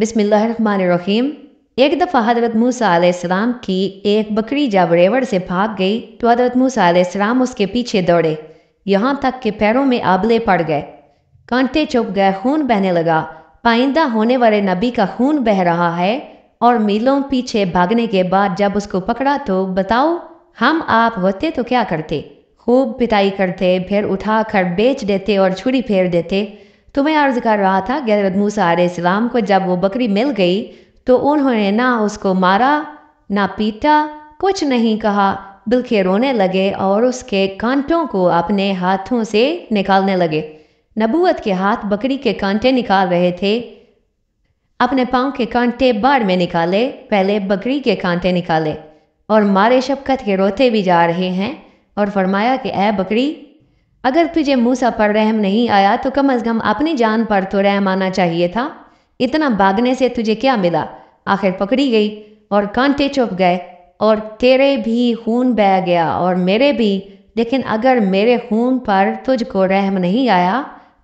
बिसमीम एक दफ़ा हज़रत मूसा आसमाम की एक बकरी जब रेवड़ से भाग गई तो हज़रत मूसा आसमाम उसके पीछे दौड़े यहाँ तक कि पैरों में आबले पड़ गए कांटे चुप गए खून बहने लगा पाइंदा होने वाले नबी का खून बह रहा है और मीलों पीछे भागने के बाद जब उसको पकड़ा तो बताओ हम आप होते तो क्या करते खूब पिटाई करते फिर उठा कर बेच देते और छुरी फेर देते तो मैं अर्ज़ कर रहा था गैरत मूसा सलाम को जब वो बकरी मिल गई तो उन्होंने ना उसको मारा ना पीटा कुछ नहीं कहा बल्कि रोने लगे और उसके कांटों को अपने हाथों से निकालने लगे नबूत के हाथ बकरी के कांटे निकाल रहे थे अपने पाँव के कांटे बाढ़ में निकाले पहले बकरी के कांटे निकाले और मारे शबकत के रोते भी जा रहे हैं और फरमाया कि ए बकरी अगर तुझे मूसा पर रहम नहीं आया तो कम अज़ कम अपनी जान पर तो रहम आना चाहिए था इतना भागने से तुझे क्या मिला आखिर पकड़ी गई और कांटे चुप गए और तेरे भी खून बह गया और मेरे भी लेकिन अगर मेरे खून पर तुझको रहम नहीं आया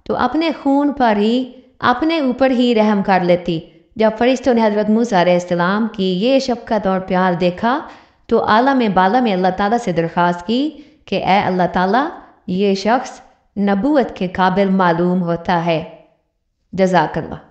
तो अपने खून पर ही अपने ऊपर ही रहम कर लेती जब फरिश्तों ने हज़रत मूसम की ये शफकत और प्यार देखा तो आलम बाला में अल्लाह ताला से दरख्वास्त की कि अल्लाह ताला ये शख्स नबूत के काबिल मालूम होता है जजाकल्ला